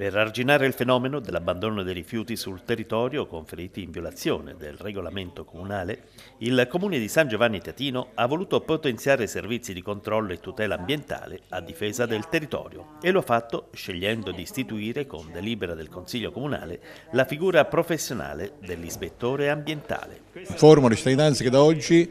per arginare il fenomeno dell'abbandono dei rifiuti sul territorio conferiti in violazione del regolamento comunale, il Comune di San Giovanni Teatino ha voluto potenziare i servizi di controllo e tutela ambientale a difesa del territorio e lo ha fatto scegliendo di istituire con delibera del Consiglio Comunale la figura professionale dell'ispettore ambientale. Informo le cittadinanze che da oggi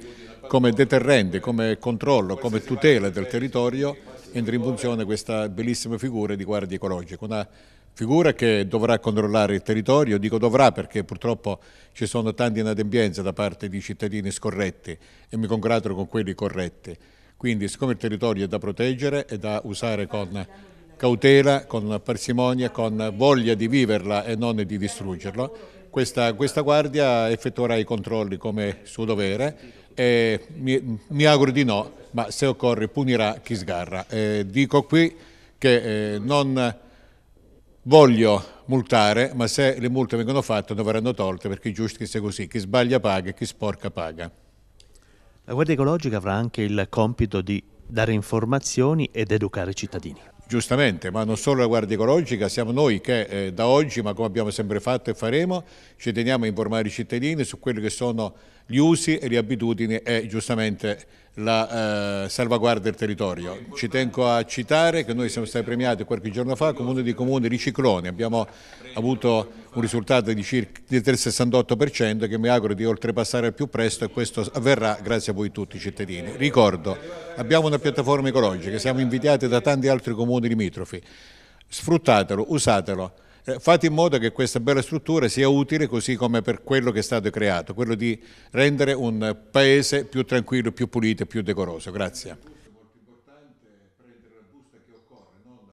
come deterrente, come controllo, come tutela del territorio entra in funzione questa bellissima figura di guardia ecologica, una figura che dovrà controllare il territorio, dico dovrà perché purtroppo ci sono tante inadempienze da parte di cittadini scorretti e mi congratulo con quelli corretti. Quindi siccome il territorio è da proteggere e da usare con cautela, con parsimonia, con voglia di viverla e non di distruggerla. Questa, questa guardia effettuerà i controlli come suo dovere e mi, mi auguro di no, ma se occorre punirà chi sgarra. Eh, dico qui che eh, non voglio multare, ma se le multe vengono fatte non verranno tolte perché è giusto che sia così, chi sbaglia paga e chi sporca paga. La Guardia Ecologica avrà anche il compito di dare informazioni ed educare i cittadini giustamente, ma non solo la Guardia Ecologica, siamo noi che eh, da oggi, ma come abbiamo sempre fatto e faremo, ci teniamo a informare i cittadini su quelli che sono gli usi e le abitudini e giustamente la eh, salvaguardia del territorio. Ci tengo a citare che noi siamo stati premiati qualche giorno fa comune di comune di abbiamo avuto un risultato di circa del 68% che mi auguro di oltrepassare al più presto e questo avverrà grazie a voi tutti i cittadini. Ricordo, abbiamo una piattaforma ecologica, siamo invitati da tanti altri comuni limitrofi, sfruttatelo, usatelo eh, fate in modo che questa bella struttura sia utile così come per quello che è stato creato, quello di rendere un paese più tranquillo, più pulito, e più decoroso. Grazie.